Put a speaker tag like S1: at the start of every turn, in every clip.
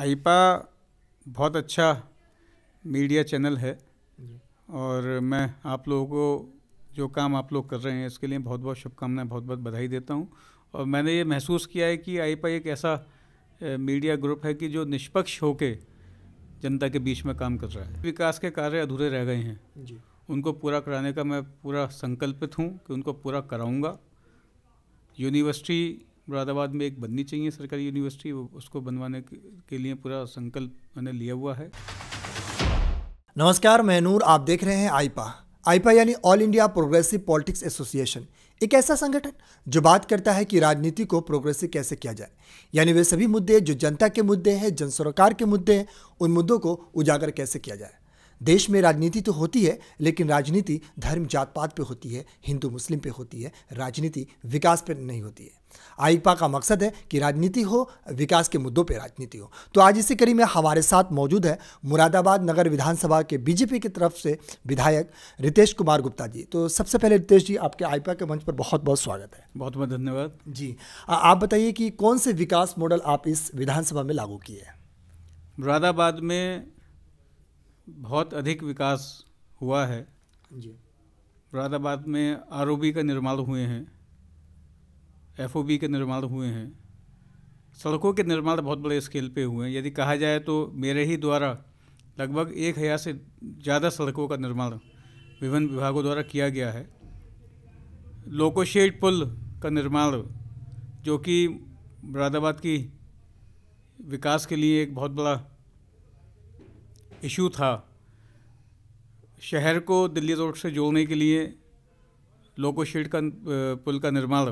S1: आईपा बहुत अच्छा media channel है और मैं आप लोगों को जो काम आप लोग कर रहे हैं इसके लिए बहुत बहुत शुभकामनाएं बहुत बहुत बधाई देता हूं और मैंने ये महसूस किया है कि आईपा एक ऐसा मीडिया ग्रुप है कि जो निष्पक्ष होके जनता के बीच में काम कर रहा है विकास के कार्य अधूरे रह गए हैं जी। उनको पूरा कराने का मैं पूरा संकल्पित हूँ कि उनको पूरा कराऊँगा यूनिवर्सिटी मुरादाबाद में एक बननी चाहिए सरकारी यूनिवर्सिटी उसको बनवाने के लिए पूरा संकल्प मैंने लिया हुआ है
S2: नमस्कार मैं नूर आप देख रहे हैं आईपा आईपा यानी all India progressive politics association एक ऐसा संगठन जो बात करता है कि राजनीति को प्रोग्रेसिव कैसे किया जाए यानी वे सभी मुद्दे जो जनता के मुद्दे हैं जन सरकार के मुद्दे हैं उन मुद्दों को उजागर कैसे किया जाए देश में राजनीति तो होती है लेकिन राजनीति धर्म जात पात पर होती है हिंदू मुस्लिम पे होती है राजनीति विकास पे नहीं होती है आईपा का मकसद है कि राजनीति हो विकास के मुद्दों पे राजनीति हो तो आज इसी कड़ी में हमारे साथ मौजूद है मुरादाबाद नगर विधानसभा के बीजेपी की तरफ से विधायक रितेश कुमार गुप्ता जी तो सबसे पहले रितेश जी आपके आईपा के मंच पर बहुत बहुत स्वागत
S1: है बहुत बहुत धन्यवाद
S2: जी आप बताइए कि कौन से विकास मॉडल आप इस विधानसभा में लागू किए हैं
S1: मुरादाबाद में बहुत अधिक विकास हुआ है जी मुरादाबाद में आर का निर्माण हुए हैं एफ के निर्माण हुए हैं सड़कों के निर्माण बहुत बड़े स्केल पे हुए हैं यदि कहा जाए तो मेरे ही द्वारा लगभग एक हज़ार से ज़्यादा सड़कों का निर्माण विभिन्न विभागों द्वारा किया गया है लोकोशेड पुल का निर्माण जो कि मुरादाबाद की विकास के लिए एक बहुत बड़ा इशू था शहर को दिल्ली रोड से जोड़ने के लिए लोको शीट का पुल का निर्माण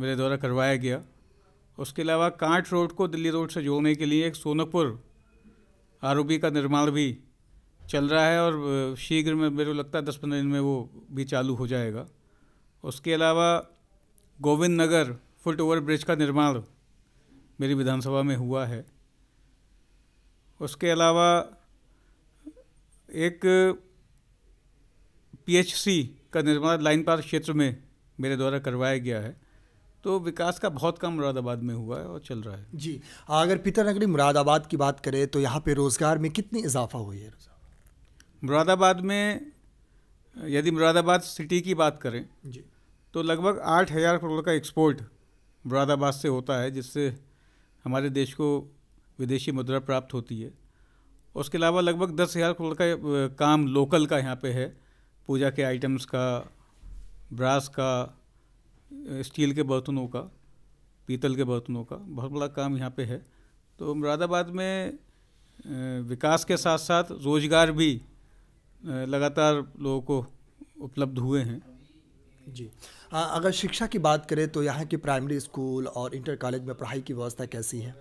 S1: मेरे द्वारा करवाया गया उसके अलावा कांट रोड को दिल्ली रोड से जोड़ने के लिए एक सोनकपुर आर का निर्माण भी चल रहा है और शीघ्र में मेरे को लगता है दस पंद्रह दिन में वो भी चालू हो जाएगा उसके अलावा Govind Nagar foot over bridge का निर्माण मेरी विधानसभा में हुआ है उसके अलावा एक पीएचसी का निर्माण लाइन पार क्षेत्र में मेरे द्वारा करवाया गया है तो विकास का बहुत कम मुरादाबाद में हुआ है और चल रहा है जी अगर पिता नगरी मुरादाबाद
S2: की बात करें तो यहाँ पे रोज़गार में कितनी इजाफा हुई है
S1: मुरादाबाद में यदि मुरादाबाद सिटी की बात करें जी तो लगभग आठ हज़ार करोड़ का एक्सपोर्ट मुरादाबाद से होता है जिससे हमारे देश को विदेशी मुद्रा प्राप्त होती है उसके अलावा लगभग दस हज़ार करोड़ का काम लोकल का यहाँ पे है पूजा के आइटम्स का ब्रास का स्टील के बर्तनों का पीतल के बर्तनों का बहुत बड़ा काम यहाँ पे है तो मुरादाबाद में विकास के साथ साथ रोजगार भी लगातार लोगों को उपलब्ध हुए हैं जी
S2: अगर शिक्षा की बात करें तो
S1: यहाँ के प्राइमरी स्कूल और इंटर कॉलेज में पढ़ाई की व्यवस्था कैसी है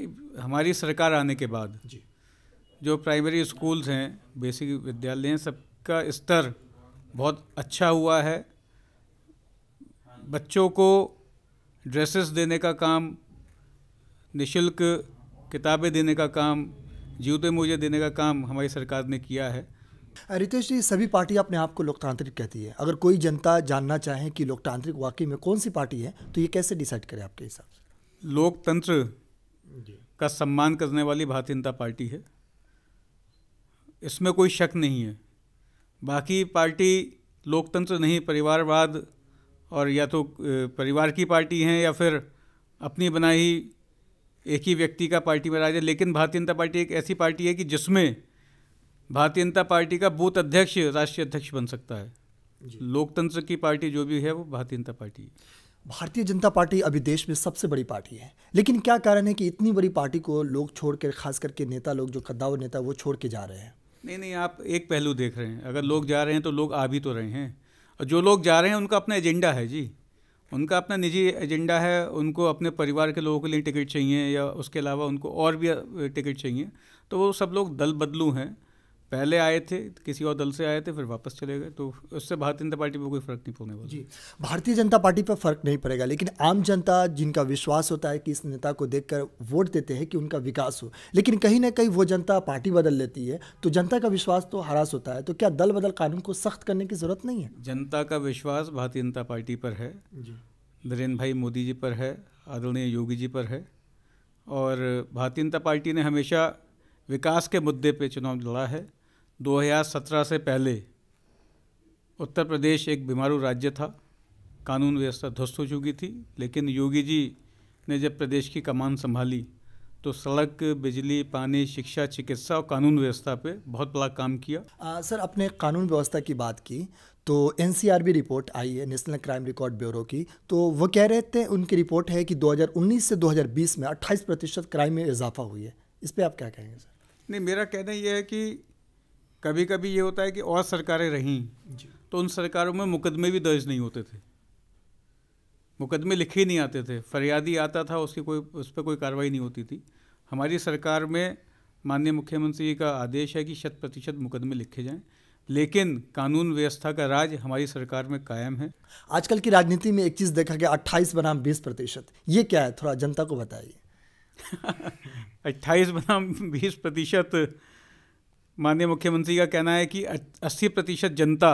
S1: हमारी सरकार आने के बाद जी जो प्राइमरी स्कूल्स हैं बेसिक विद्यालय हैं सबका स्तर बहुत अच्छा हुआ है बच्चों को ड्रेसेस देने का काम निशुल्क किताबें देने का काम जूते मोजे देने का काम हमारी सरकार ने किया है
S2: रितेश जी सभी पार्टी अपने आप को लोकतांत्रिक कहती है अगर कोई जनता जानना चाहे कि लोकतांत्रिक वाकई में कौन सी पार्टी है तो ये कैसे डिसाइड करें आपके हिसाब
S1: से लोकतंत्र का सम्मान करने वाली भारतीय जनता पार्टी है इसमें कोई शक नहीं है बाकी पार्टी लोकतंत्र नहीं परिवारवाद और या तो परिवार की पार्टी हैं या फिर अपनी बनाई एक ही व्यक्ति का पार्टी बनाया जाए लेकिन भारतीय जनता पार्टी एक ऐसी पार्टी है कि जिसमें भारतीय जनता पार्टी का बूथ अध्यक्ष राष्ट्रीय अध्यक्ष बन सकता है लोकतंत्र की पार्टी जो भी है वो भारतीय जनता पार्टी है
S2: भारतीय जनता पार्टी अभी देश में सबसे बड़ी पार्टी है लेकिन क्या कारण है कि इतनी बड़ी पार्टी को लोग छोड़ कर खास करके नेता लोग जो कद्दावर नेता वो छोड़ के जा रहे हैं
S1: नहीं नहीं आप एक पहलू देख रहे हैं अगर लोग जा रहे हैं तो लोग आ भी तो रहे हैं और जो लोग जा रहे हैं उनका अपना एजेंडा है जी उनका अपना निजी एजेंडा है उनको अपने परिवार के लोगों के लिए टिकट चाहिए या उसके अलावा उनको और भी टिकट चाहिए तो वो सब लोग दल बदलू हैं पहले आए थे किसी और दल से आए थे फिर वापस चले गए तो उससे भारतीय जनता पार्टी पर कोई फर्क नहीं पड़ने वाला जी
S2: भारतीय जनता पार्टी पर फर्क नहीं पड़ेगा लेकिन आम जनता जिनका विश्वास होता है कि इस नेता को देखकर वोट देते हैं कि उनका विकास हो लेकिन कहीं ना कहीं वो जनता पार्टी बदल लेती है तो जनता का विश्वास तो हरास होता है तो क्या दल बदल कानून को सख्त करने
S1: की जरूरत नहीं है जनता का विश्वास भारतीय जनता पार्टी पर है नरेंद्र भाई मोदी जी पर है आदरणीय योगी जी पर है और भारतीय जनता पार्टी ने हमेशा विकास के मुद्दे पे चुनाव लड़ा है 2017 से पहले उत्तर प्रदेश एक बीमारू राज्य था कानून व्यवस्था ध्वस्त हो चुकी थी लेकिन योगी जी ने जब प्रदेश की कमान संभाली तो सड़क बिजली पानी शिक्षा चिकित्सा और कानून व्यवस्था पे बहुत बड़ा काम किया
S2: आ, सर अपने कानून व्यवस्था की बात की तो एन रिपोर्ट आई है नेशनल क्राइम रिकॉर्ड ब्यूरो की तो वो कह रहे थे उनकी रिपोर्ट है कि 2019 से 2020 में 28 प्रतिशत क्राइम में इजाफा हुई है इस पर आप क्या कहेंगे सर
S1: नहीं मेरा कहना यह है कि कभी कभी ये होता है कि और सरकारें रहीं तो उन सरकारों में मुकदमे भी दर्ज नहीं होते थे मुकदमे लिखे नहीं आते थे फरियादी आता था उसकी कोई उस पर कोई कार्रवाई नहीं होती थी हमारी सरकार में माननीय मुख्यमंत्री जी का आदेश है कि शत प्रतिशत मुकदमे लिखे जाएं लेकिन कानून व्यवस्था का राज हमारी सरकार में कायम है
S2: आजकल की राजनीति में एक चीज़ देखा गया अट्ठाईस बनाम बीस प्रतिशत ये क्या है थोड़ा जनता को बताइए
S1: अट्ठाईस बनाम बीस प्रतिशत माननीय मुख्यमंत्री का कहना है कि अस्सी प्रतिशत जनता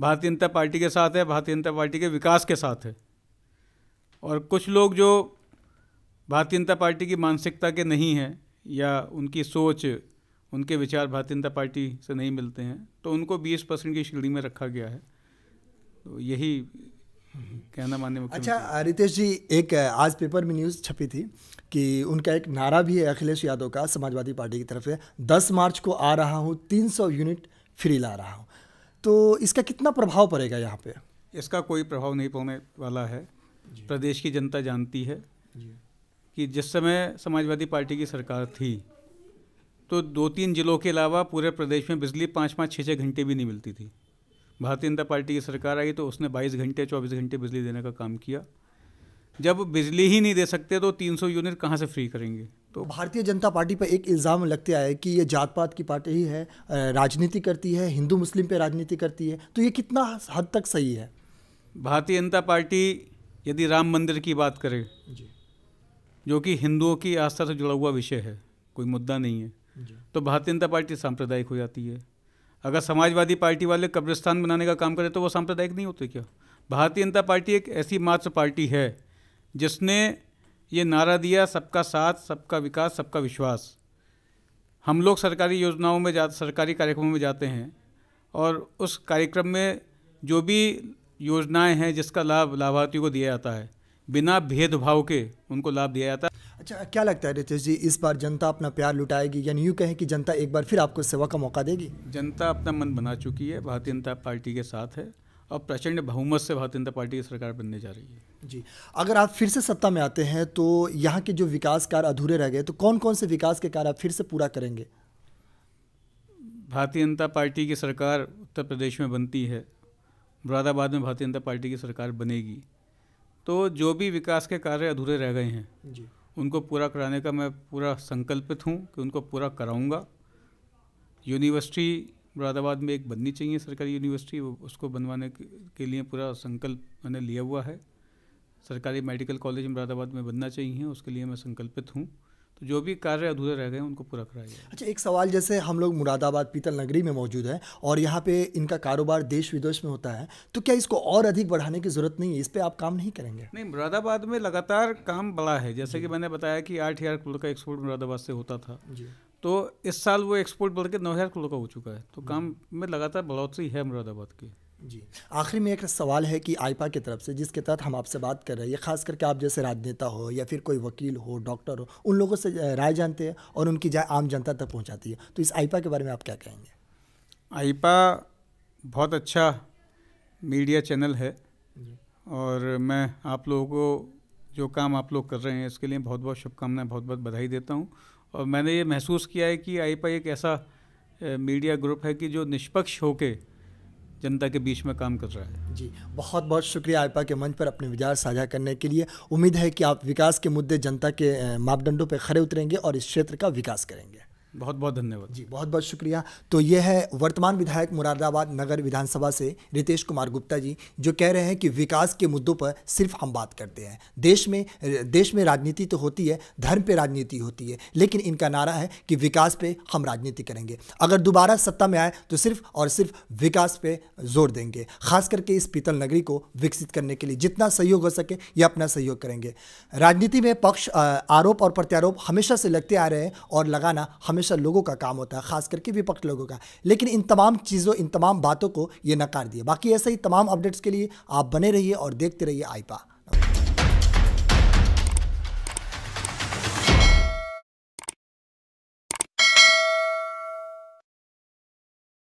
S1: भारतीय जनता पार्टी के साथ है भारतीय जनता पार्टी के विकास के साथ है और कुछ लोग जो भारतीय जनता पार्टी की मानसिकता के नहीं हैं या उनकी सोच उनके विचार भारतीय जनता पार्टी से नहीं मिलते हैं तो उनको बीस परसेंट की श्रेणी में रखा गया है तो यही कहना मान्य
S2: अच्छा रितेश जी एक आज पेपर में न्यूज़ छपी थी कि उनका एक नारा भी है अखिलेश यादव का समाजवादी पार्टी की तरफ से दस मार्च को आ रहा हूँ तीन सौ यूनिट फ्री ला रहा हूँ तो इसका कितना प्रभाव पड़ेगा यहाँ पे
S1: इसका कोई प्रभाव नहीं पड़ने वाला है प्रदेश की जनता जानती है कि जिस समय समाजवादी पार्टी की सरकार थी तो दो तीन जिलों के अलावा पूरे प्रदेश में बिजली पाँच पाँच छः छः घंटे भी नहीं मिलती थी भारतीय जनता पार्टी की सरकार आई तो उसने 22 घंटे 24 घंटे बिजली देने का काम किया जब बिजली ही नहीं दे सकते तो 300 यूनिट कहाँ से फ्री करेंगे तो भारतीय
S2: जनता पार्टी पर एक इल्ज़ाम लगते आया है कि ये जात पात की पार्टी ही है राजनीति करती है हिंदू मुस्लिम पर राजनीति करती है तो ये कितना हद तक सही है
S1: भारतीय जनता पार्टी यदि राम मंदिर की बात करें जो कि हिंदुओं की आस्था से जुड़ा हुआ विषय है कोई मुद्दा नहीं है तो भारतीय जनता पार्टी सांप्रदायिक हो जाती है अगर समाजवादी पार्टी वाले कब्रिस्तान बनाने का काम करें तो वो सांप्रदायिक नहीं होते क्या भारतीय जनता पार्टी एक ऐसी मात्र पार्टी है जिसने ये नारा दिया सबका साथ सबका विकास सबका विश्वास हम लोग सरकारी योजनाओं में जा सरकारी कार्यक्रमों में जाते हैं और उस कार्यक्रम में जो भी योजनाएं हैं जिसका लाभ लाभार्थियों को दिया जाता है बिना भेदभाव के उनको लाभ दिया जाता है
S2: अच्छा क्या लगता है रितेश जी इस बार जनता अपना प्यार लुटाएगी यानी यूँ कहें कि जनता एक बार फिर आपको सेवा का मौका देगी
S1: जनता अपना मन बना चुकी है भारतीय जनता पार्टी के साथ है और प्रचंड बहुमत से भारतीय जनता पार्टी की सरकार बनने जा रही है जी
S2: अगर आप फिर से सत्ता में आते हैं तो यहाँ के जो विकास कार्य अधूरे रह गए तो कौन कौन से विकास के कार्य आप फिर से पूरा करेंगे
S1: भारतीय जनता पार्टी की सरकार उत्तर प्रदेश में बनती है मुरादाबाद में भारतीय जनता पार्टी की सरकार बनेगी तो जो भी विकास के कार्य अधूरे रह गए हैं जी उनको पूरा कराने का मैं पूरा संकल्पित हूँ कि उनको पूरा कराऊँगा यूनिवर्सिटी मुरादाबाद में एक बननी चाहिए सरकारी यूनिवर्सिटी उसको बनवाने के लिए पूरा संकल्प मैंने लिया हुआ है सरकारी मेडिकल कॉलेज मुरादाबाद में बनना चाहिए उसके लिए मैं संकल्पित हूँ तो जो भी कार्य अधूरे रह गए उनको पूरा कराया जाए
S2: अच्छा एक सवाल जैसे हम लोग मुरादाबाद पीतल नगरी में मौजूद है और यहाँ पे इनका कारोबार देश विदेश में होता है तो क्या इसको और अधिक बढ़ाने की ज़रूरत नहीं है इस पर आप काम नहीं
S1: करेंगे नहीं मुरादाबाद में लगातार काम बड़ा है जैसे कि मैंने बताया कि आठ हज़ार करोड़ का एक्सपोर्ट मुरादाबाद से होता था तो इस साल वो एक्सपोर्ट बढ़ के नौ हज़ार करोड़ का हो चुका है तो काम में लगातार बढ़ोतरी है मुरादाबाद की जी
S2: आखिरी में एक सवाल है कि आईपा की तरफ से जिसके तहत हम आपसे बात कर रहे हैं खास करके आप जैसे राजनेता हो या फिर कोई वकील हो डॉक्टर हो उन लोगों से राय जानते हैं और उनकी जाए आम जनता तक पहुंचाती है तो इस आईपा के बारे में आप क्या कहेंगे
S1: आईपा बहुत अच्छा मीडिया चैनल है और मैं आप लोगों को जो काम आप लोग कर रहे हैं इसके लिए बहुत बहुत शुभकामनाएं बहुत बहुत बधाई देता हूँ और मैंने ये महसूस किया है कि आईपा एक ऐसा मीडिया ग्रुप है कि जो निष्पक्ष होकर जनता के बीच में काम कर रहा है जी
S2: बहुत बहुत शुक्रिया आयपा के मंच पर अपने विचार साझा करने के लिए उम्मीद है कि आप विकास के मुद्दे जनता के मापदंडों पर खड़े उतरेंगे और इस क्षेत्र का विकास करेंगे बहुत बहुत धन्यवाद जी बहुत बहुत शुक्रिया तो यह है वर्तमान विधायक मुरादाबाद नगर विधानसभा से रितेश कुमार गुप्ता जी जो कह रहे हैं कि विकास के मुद्दों पर सिर्फ हम बात करते हैं देश में देश में राजनीति तो होती है धर्म पे राजनीति होती है लेकिन इनका नारा है कि विकास पे हम राजनीति करेंगे अगर दोबारा सत्ता में आए तो सिर्फ और सिर्फ विकास पे जोर देंगे खास करके इस पीतल नगरी को विकसित करने के लिए जितना सहयोग हो सके ये अपना सहयोग करेंगे राजनीति में पक्ष आरोप और प्रत्यारोप हमेशा से लगते आ रहे हैं और लगाना हमेशा हमेशा लोगों का काम होता है खास करके विपक्ष लोगों का लेकिन इन तमाम चीज़ों इन तमाम बातों को ये नकार दिया बाकी ऐसे ही तमाम अपडेट्स के लिए आप बने रहिए और देखते रहिए आईपा